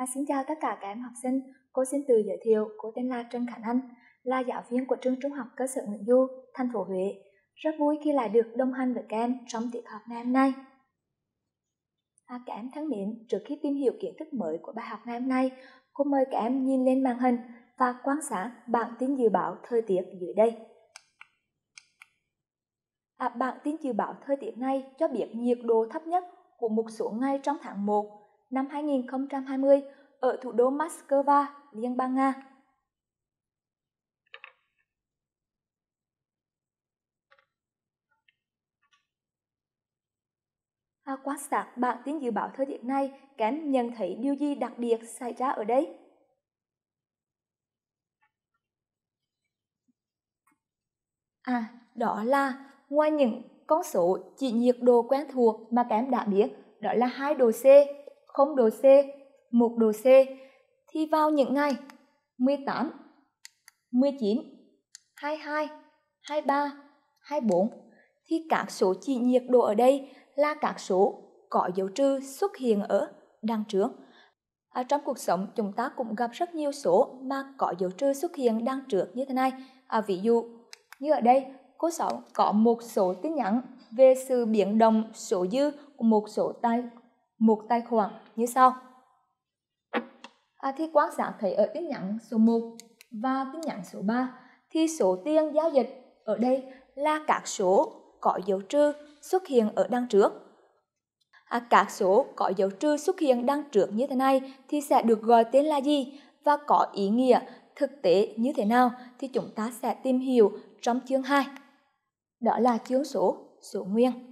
À, xin chào tất cả các em học sinh, cô xin tự giới thiệu, cô tên là Trần Khánh Anh, là giáo viên của trường trung học cơ sở Nguyễn Du, thành phố Huế. Rất vui khi lại được đồng hành với các em trong tiết học ngày hôm nay. À, các em thân mến, trước khi tìm hiểu kiến thức mới của bài học ngày hôm nay, cô mời các em nhìn lên màn hình và quan sát bản tin dự báo thời tiết dưới đây. À, bản tin dự báo thời tiết này cho biết nhiệt độ thấp nhất của một số ngày trong tháng 1 năm 2020 ở thủ đô Moscow, Liên bang Nga. À, quan sát bản tin dự báo thời tiết này, kém nhận thấy điều gì đặc biệt xảy ra ở đây? À, đó là ngoài những con số chỉ nhiệt độ quen thuộc mà kém đã biết, đó là 2 độ C 0 độ C, 1 độ C thì vào những ngày 18, 19, 22, 23, 24 thì các số chỉ nhiệt độ ở đây là các số có dấu trừ xuất hiện ở đằng trước. À, trong cuộc sống chúng ta cũng gặp rất nhiều số mà có dấu trừ xuất hiện đằng trước như thế này. À, ví dụ như ở đây cô giáo có một số tin nhắn về sự biến động số dư của một số tài một tài khoản như sau. À, thì quan sát thấy ở tin nhắn số 1 và tin nhắn số 3 thì số tiền giao dịch ở đây là các số có dấu trừ xuất hiện ở đằng trước. À, các số có dấu trừ xuất hiện đằng trước như thế này thì sẽ được gọi tên là gì và có ý nghĩa thực tế như thế nào thì chúng ta sẽ tìm hiểu trong chương 2. Đó là chương số, số nguyên.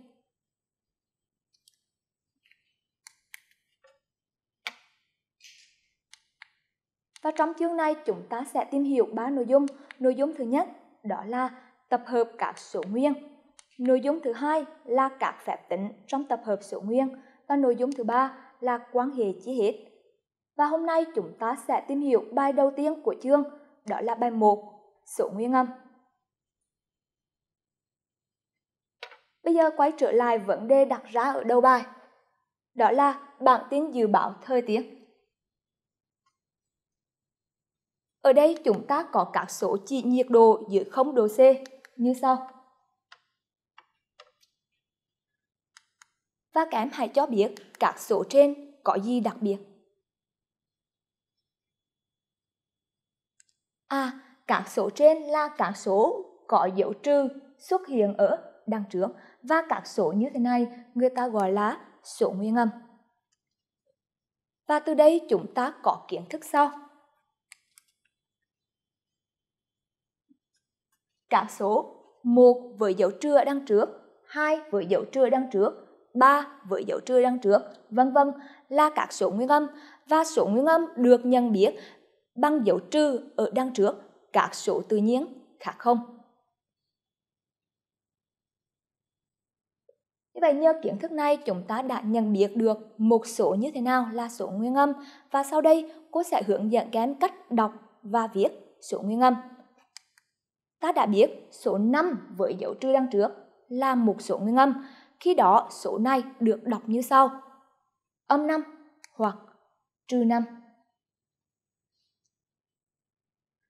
Và trong chương này chúng ta sẽ tìm hiểu ba nội dung. Nội dung thứ nhất đó là tập hợp các số nguyên. Nội dung thứ hai là các phép tính trong tập hợp số nguyên và nội dung thứ ba là quan hệ chi hết. Và hôm nay chúng ta sẽ tìm hiểu bài đầu tiên của chương, đó là bài 1, số nguyên âm. Bây giờ quay trở lại vấn đề đặt ra ở đầu bài, đó là bản tin dự báo thời tiết. Ở đây chúng ta có các số chỉ nhiệt độ dưới 0 độ C như sau. Và các em hãy cho biết các số trên có gì đặc biệt. À, các số trên là các số có dấu trừ xuất hiện ở đằng trước và các số như thế này người ta gọi là số nguyên âm. Và từ đây chúng ta có kiến thức sau. cả số 1 với dấu trưa đằng trước, 2 với dấu trưa đằng trước, 3 với dấu trưa đằng trước, vân vân là các số nguyên âm và số nguyên âm được nhận biết bằng dấu trừ ở đằng trước các số tự nhiên khác không. Như vậy nhờ kiến thức này chúng ta đã nhận biết được một số như thế nào là số nguyên âm và sau đây cô sẽ hướng dẫn các em cách đọc và viết số nguyên âm. Ta đã biết số 5 với dấu trừ đằng trước là một số nguyên âm. Khi đó số này được đọc như sau. Âm 5 hoặc trừ 5.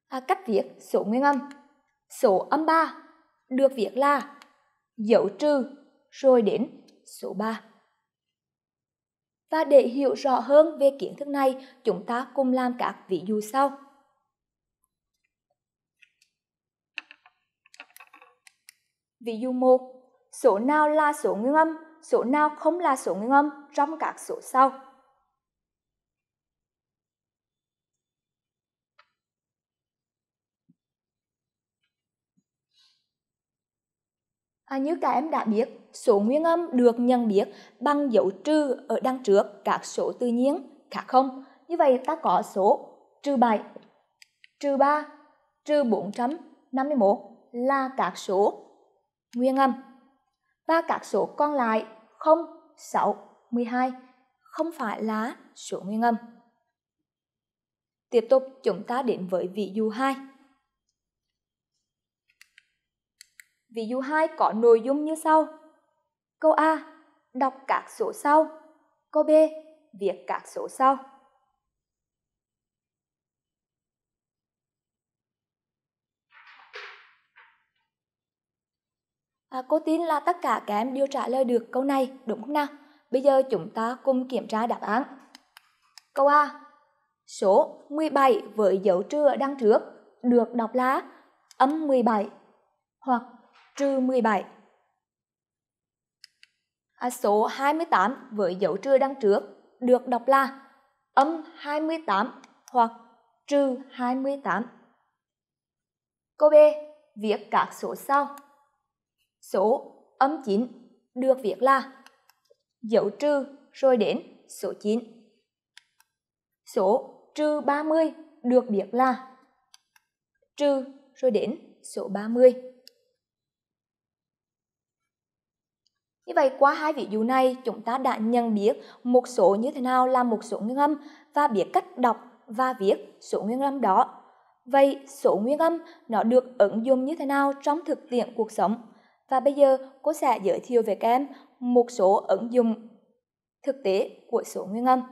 À, cách viết số nguyên âm. Số âm 3 được viết là dấu trừ rồi đến số 3. Và để hiểu rõ hơn về kiến thức này, chúng ta cùng làm các ví dụ sau. Ví dụ một, số nào là số nguyên âm, số nào không là số nguyên âm trong các số sau. À, như các em đã biết, số nguyên âm được nhận biết bằng dấu trừ ở đằng trước các số tự nhiên khác không. Như vậy ta có số trừ 7, trừ 3, trừ 451 là các số nguyên âm và các số còn lại 0, 6, 12 không phải là số nguyên âm. Tiếp tục chúng ta đến với ví dụ 2. Ví dụ 2 có nội dung như sau. Câu A. Đọc các số sau. Câu B. Viết các số sau. À, cô tin là tất cả các em đều trả lời được câu này, đúng không nào? Bây giờ chúng ta cùng kiểm tra đáp án. Câu A. Số 17 với dấu trừ ở đằng trước được đọc là âm 17 hoặc trừ 17. À, số 28 với dấu trừ đằng trước được đọc là âm 28 hoặc trừ 28. Câu B. Viết các số sau số âm 9 được viết là dấu trừ rồi đến số 9. Số trừ 30 được viết là trừ rồi đến số 30. Như vậy qua hai ví dụ này chúng ta đã nhận biết một số như thế nào là một số nguyên âm và biết cách đọc và viết số nguyên âm đó. Vậy số nguyên âm nó được ứng dụng như thế nào trong thực tiễn cuộc sống? Và bây giờ cô sẽ giới thiệu về các em một số ứng dụng thực tế của số nguyên âm.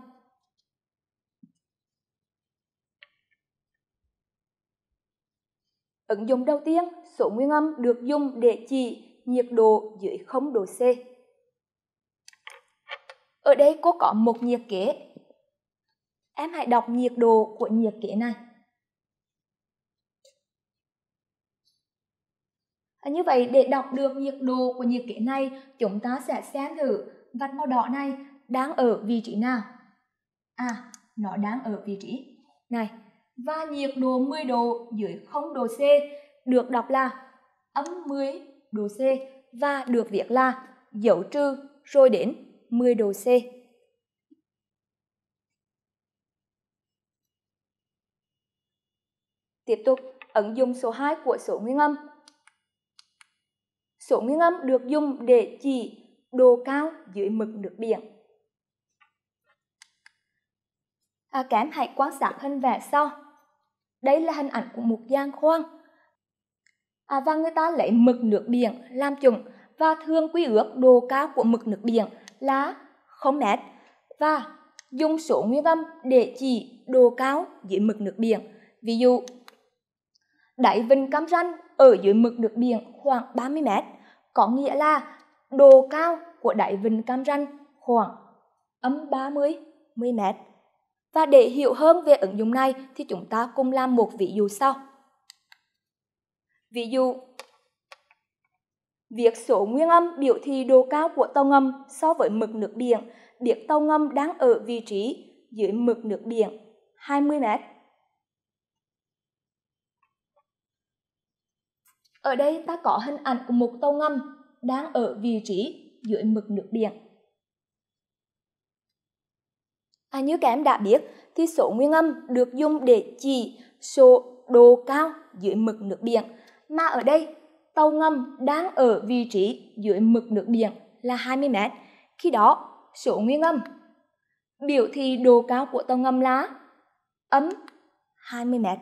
Ứng dụng đầu tiên, số nguyên âm được dùng để chỉ nhiệt độ dưới 0 độ C. Ở đây cô có một nhiệt kế. Em hãy đọc nhiệt độ của nhiệt kế này. à, như vậy để đọc được nhiệt độ của nhiệt kế này chúng ta sẽ xem thử vạch màu đỏ này đang ở vị trí nào à nó đang ở vị trí này và nhiệt độ 10 độ dưới 0 độ C được đọc là âm 10 độ C và được viết là dấu trừ rồi đến 10 độ C. Tiếp tục, ứng dụng số 2 của số nguyên âm Số nguyên âm được dùng để chỉ độ cao dưới mực nước biển. À, các em hãy quan sát hình vẽ sau. Đây là hình ảnh của một giang khoan. À, và người ta lấy mực nước biển làm chuẩn và thường quy ước độ cao của mực nước biển là 0 mét và dùng số nguyên âm để chỉ độ cao dưới mực nước biển. Ví dụ, đáy vịnh Cam Ranh ở dưới mực nước biển khoảng 30 mét có nghĩa là độ cao của đại vịnh Cam Ranh khoảng âm 30 10 m. Và để hiểu hơn về ứng dụng này thì chúng ta cùng làm một ví dụ sau. Ví dụ, việc số nguyên âm biểu thị độ cao của tàu ngầm so với mực nước biển, biết tàu ngầm đang ở vị trí dưới mực nước biển 20 mét Ở đây ta có hình ảnh của một tàu ngầm đang ở vị trí dưới mực nước biển. À, như các em đã biết thì số nguyên âm được dùng để chỉ số độ cao dưới mực nước biển mà ở đây tàu ngầm đang ở vị trí dưới mực nước biển là 20 mét. Khi đó, số nguyên âm biểu thị độ cao của tàu ngầm là âm 20 mét.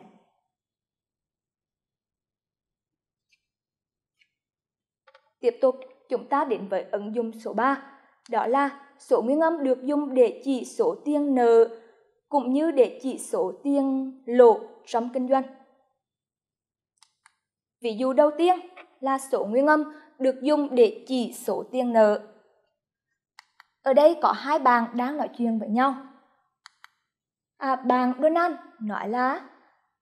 Tiếp tục, chúng ta đến với ứng dụng số 3, đó là số nguyên âm được dùng để chỉ số tiền nợ cũng như để chỉ số tiền lộ trong kinh doanh. Ví dụ đầu tiên là số nguyên âm được dùng để chỉ số tiền nợ. Ở đây có hai bạn đang nói chuyện với nhau. À, bạn Donald nói là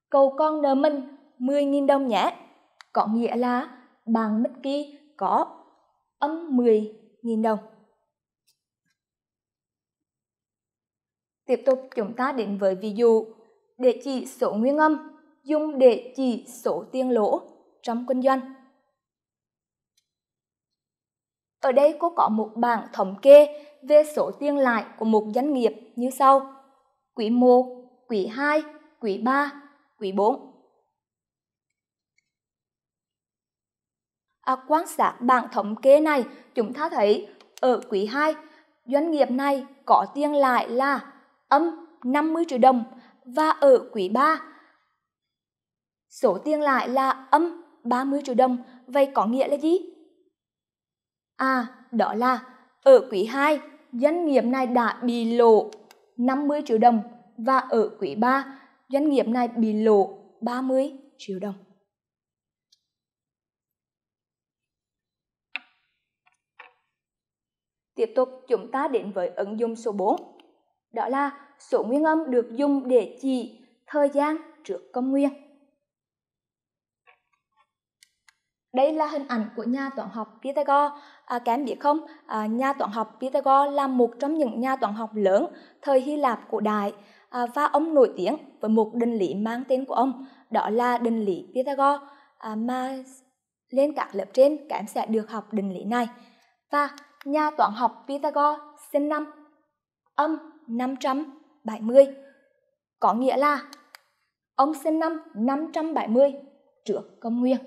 cầu con nợ mình 10.000 đồng nhé. Có nghĩa là bạn Mickey có âm 10.000 đồng. Tiếp tục chúng ta đến với ví dụ để chỉ số nguyên âm dùng để chỉ số tiền lỗ trong kinh doanh. Ở đây cô có một bảng thống kê về số tiền lãi của một doanh nghiệp như sau. Quý 1, quý 2, quý 3, quý 4. À, quan sát bảng thống kê này, chúng ta thấy ở quý 2, doanh nghiệp này có tiền lãi là âm 50 triệu đồng và ở quý 3 số tiền lãi là âm 30 triệu đồng. Vậy có nghĩa là gì? À, đó là ở quý 2, doanh nghiệp này đã bị lỗ 50 triệu đồng và ở quý 3, doanh nghiệp này bị lỗ 30 triệu đồng. Tiếp tục chúng ta đến với ứng dụng số 4. Đó là số nguyên âm được dùng để chỉ thời gian trước công nguyên. Đây là hình ảnh của nhà toán học Pythagore. À, các biết không, à, nhà toán học Pythagore là một trong những nhà toán học lớn thời Hy Lạp cổ đại à, và ông nổi tiếng với một định lý mang tên của ông, đó là định lý Pythagore à, mà lên các lớp trên các em sẽ được học định lý này. Và nhà toán học Pythagore sinh năm âm 570, có nghĩa là ông sinh năm 570 trước công nguyên.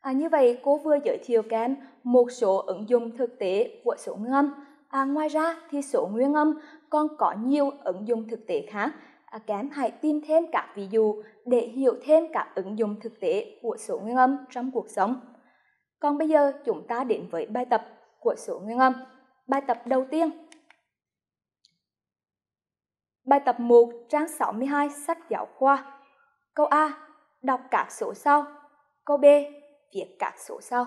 À, như vậy cô vừa giới thiệu các một số ứng dụng thực tế của số ngâm À, ngoài ra thì số nguyên âm còn có nhiều ứng dụng thực tế khác. À, các hãy tìm thêm các ví dụ để hiểu thêm các ứng dụng thực tế của số nguyên âm trong cuộc sống. Còn bây giờ chúng ta đến với bài tập của số nguyên âm. Bài tập đầu tiên. Bài tập 1 trang 62 sách giáo khoa. Câu A, đọc các số sau. Câu B, viết các số sau.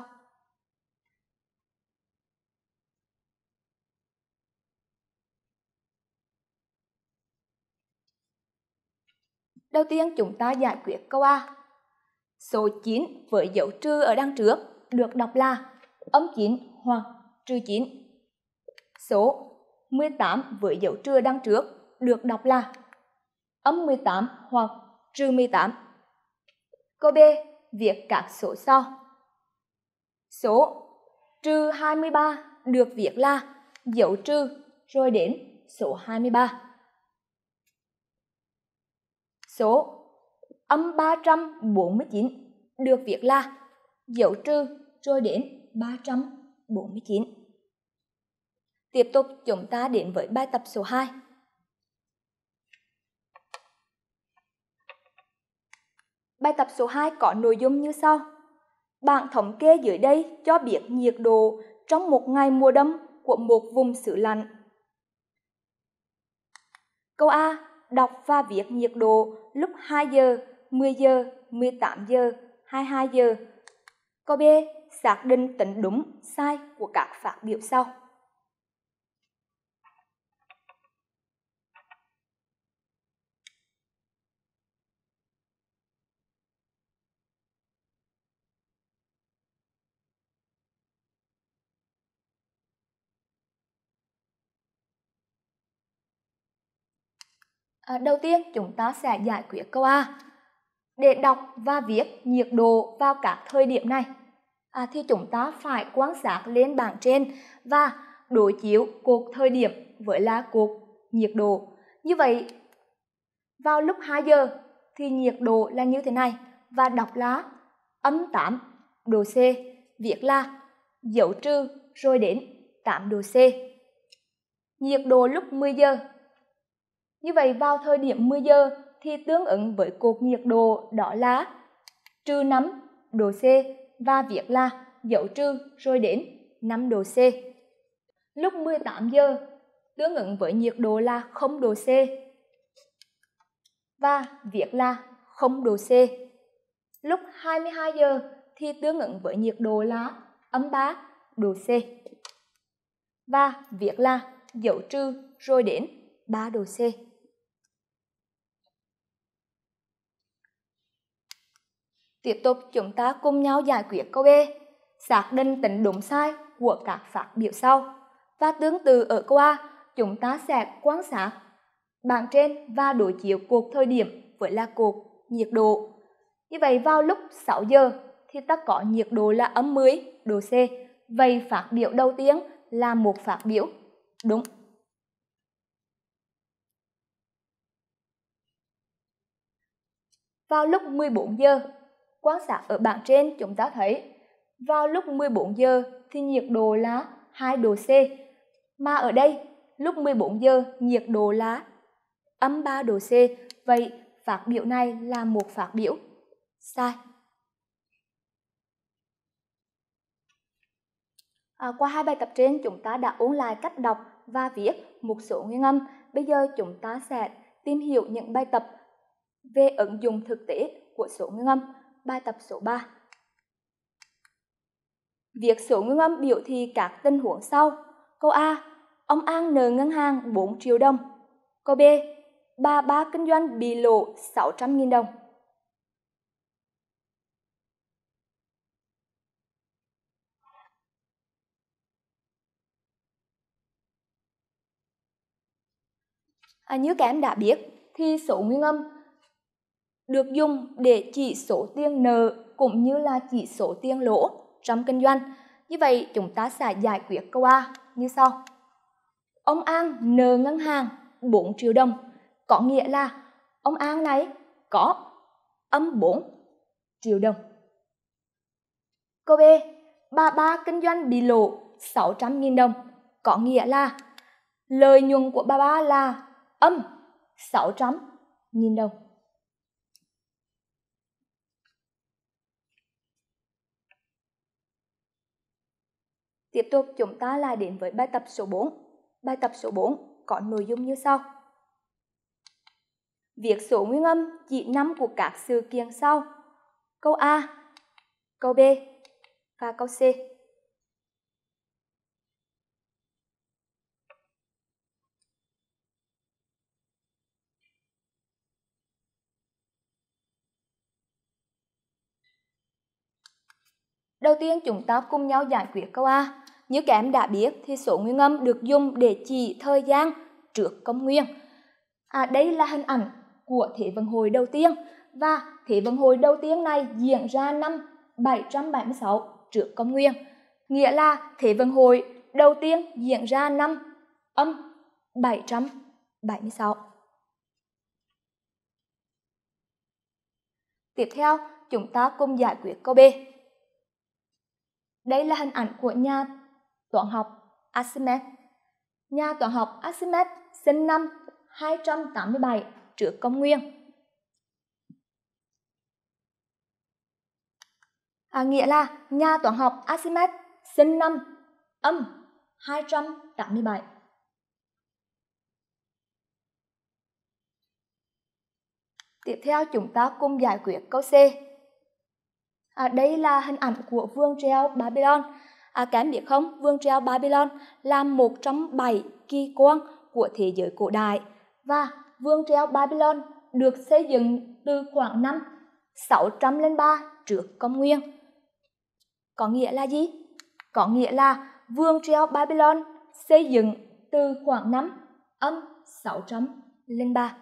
Đầu tiên chúng ta giải quyết câu A. Số 9 với dấu trừ ở đằng trước được đọc là âm 9 hoặc trừ 9. Số 18 với dấu trừ đằng trước được đọc là âm 18 hoặc trừ 18. Câu B viết các số sau. Số trừ 23 được viết là dấu trừ rồi đến số 23 số âm 349 được viết là dấu trừ rồi đến 349. Tiếp tục chúng ta đến với bài tập số 2. Bài tập số 2 có nội dung như sau. bạn thống kê dưới đây cho biết nhiệt độ trong một ngày mùa đông của một vùng xứ lạnh. Câu A đọc và viết nhiệt độ lúc 2 giờ, 10 giờ, 18 giờ, 22 giờ. Câu B, xác định tính đúng, sai của các phát biểu sau. À, đầu tiên chúng ta sẽ giải quyết câu A. Để đọc và viết nhiệt độ vào các thời điểm này à, thì chúng ta phải quan sát lên bảng trên và đối chiếu cột thời điểm với là cột nhiệt độ. Như vậy vào lúc 2 giờ thì nhiệt độ là như thế này và đọc là âm 8 độ C, viết là dấu trừ rồi đến 8 độ C. Nhiệt độ lúc 10 giờ như vậy vào thời điểm 10 giờ thì tương ứng với cột nhiệt độ đó là trừ 5 độ C và viết là dấu trừ rồi đến 5 độ C. Lúc 18 giờ tương ứng với nhiệt độ là 0 độ C và viết là 0 độ C. Lúc 22 giờ thì tương ứng với nhiệt độ là âm 3 độ C. Và viết là dấu trừ rồi đến 3 độ C. Tiếp tục chúng ta cùng nhau giải quyết câu B, xác định tính đúng sai của các phát biểu sau. Và tương tự ở câu A, chúng ta sẽ quan sát bảng trên và đối chiếu cuộc thời điểm với là cuộc nhiệt độ. Như vậy vào lúc 6 giờ thì ta có nhiệt độ là âm 10 độ C. Vậy phát biểu đầu tiên là một phát biểu đúng vào lúc 14 giờ. Quan sát ở bảng trên chúng ta thấy vào lúc 14 giờ thì nhiệt độ là 2 độ C. Mà ở đây lúc 14 giờ nhiệt độ là âm 3 độ C. Vậy phát biểu này là một phát biểu sai. À, qua hai bài tập trên chúng ta đã ôn lại cách đọc và viết một số nguyên âm. Bây giờ chúng ta sẽ tìm hiểu những bài tập về ứng dụng thực tế của số nguyên âm, bài tập số 3. Việc số nguyên âm biểu thị các tình huống sau. Câu A. Ông An nợ ngân hàng 4 triệu đồng. Câu B. Bà ba kinh doanh bị lộ 600.000 đồng. À, như các em đã biết thì số nguyên âm được dùng để chỉ số tiền nợ cũng như là chỉ số tiền lỗ trong kinh doanh. Như vậy chúng ta sẽ giải quyết câu A như sau. Ông An nợ ngân hàng 4 triệu đồng có nghĩa là ông An này có âm 4 triệu đồng. Câu B, bà ba kinh doanh bị lỗ 600.000 đồng có nghĩa là lợi nhuận của bà ba là âm 600.000 đồng. Tiếp tục chúng ta lại đến với bài tập số 4. Bài tập số 4 có nội dung như sau. Viết số nguyên âm chỉ năm của các sự kiện sau. Câu A, câu B và câu C. Đầu tiên chúng ta cùng nhau giải quyết câu A. Như các em đã biết thì số nguyên âm được dùng để chỉ thời gian trước công nguyên. À, đây là hình ảnh của Thế vận hội đầu tiên và Thế vận hội đầu tiên này diễn ra năm 776 trước công nguyên. Nghĩa là Thế vận hội đầu tiên diễn ra năm âm 776. Tiếp theo, chúng ta cùng giải quyết câu B. Đây là hình ảnh của nhà toán học Archimedes. Nhà toán học Archimedes sinh năm 287 trước công nguyên. À, nghĩa là nhà toán học Archimedes sinh năm âm 287. Tiếp theo chúng ta cùng giải quyết câu C. À, đây là hình ảnh của vương treo Babylon À, các em biết không, vương treo Babylon là một trong bảy kỳ quan của thế giới cổ đại và vương treo Babylon được xây dựng từ khoảng năm 603 trước công nguyên. Có nghĩa là gì? Có nghĩa là vương treo Babylon xây dựng từ khoảng năm âm 603.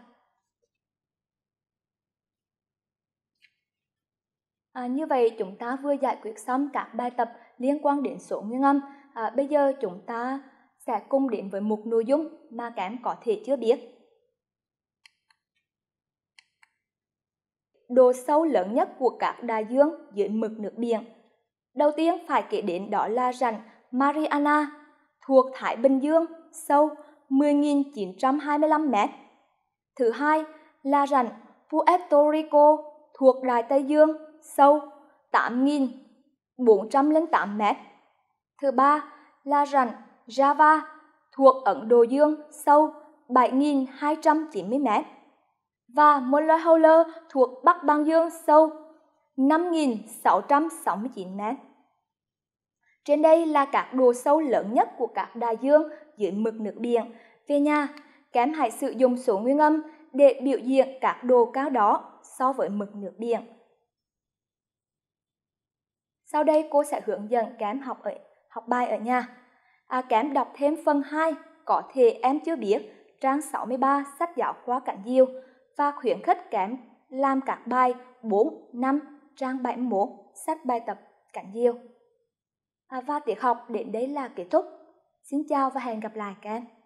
À, như vậy chúng ta vừa giải quyết xong các bài tập liên quan đến số nguyên âm. À, bây giờ chúng ta sẽ cùng đến với một nội dung mà các em có thể chưa biết. Độ sâu lớn nhất của các đại dương dưới mực nước biển. Đầu tiên phải kể đến đó là rãnh Mariana thuộc Thái Bình Dương sâu 10.925 m. Thứ hai là rãnh Puerto Rico thuộc Đại Tây Dương sâu 8 408 m. Thứ ba là rãnh Java thuộc Ấn Độ Dương sâu 7.290 m và một loài hầu lơ thuộc Bắc Băng Dương sâu 5.669 m. Trên đây là các độ sâu lớn nhất của các đại dương dưới mực nước biển. Về nhà, kém hãy sử dụng số nguyên âm để biểu diễn các đồ cao đó so với mực nước biển. Sau đây cô sẽ hướng dẫn kém học ở học bài ở nhà. À, kém đọc thêm phần 2 có thể em chưa biết trang 63 sách giáo khoa Cảnh Diêu và khuyến khích kém làm các bài 4, 5, trang 71 sách bài tập Cảnh Diêu. À, và tiết học đến đây là kết thúc. Xin chào và hẹn gặp lại các em.